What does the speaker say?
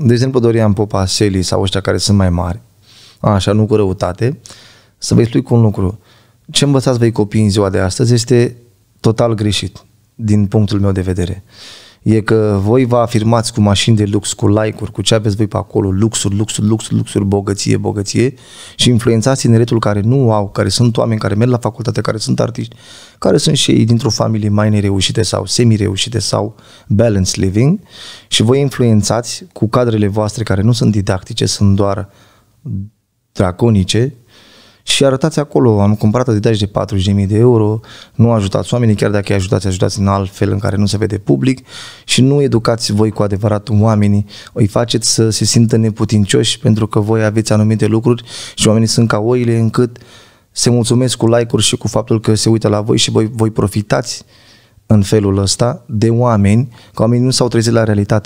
de exemplu Dorian Popa, Seli sau ăștia care sunt mai mari, așa, nu cu răutate, să vă explic un lucru. Ce învățați voi copii în ziua de astăzi este total greșit, din punctul meu de vedere. Uh, e că voi vă afirmați cu mașini de lux, cu like-uri, cu ce aveți voi pe acolo, luxuri, luxuri, luxuri, luxuri, bogăție, bogăție și influențați tineretul care nu au, care sunt oameni care merg la facultate, care sunt artiști, care sunt și ei dintr-o familie mai nereușite sau semi-reușite sau balanced living și voi influențați cu cadrele voastre care nu sunt didactice, sunt doar draconice, și arătați acolo, am cumpărat adidași de 40.000 de euro, nu ajutați oamenii, chiar dacă îi ajutați, ajutați în alt fel în care nu se vede public și nu educați voi cu adevărat oamenii, îi faceți să se simtă neputincioși pentru că voi aveți anumite lucruri și oamenii sunt ca oile încât se mulțumesc cu like-uri și cu faptul că se uită la voi și voi, voi profitați în felul ăsta de oameni, că oamenii nu s-au trezit la realitate.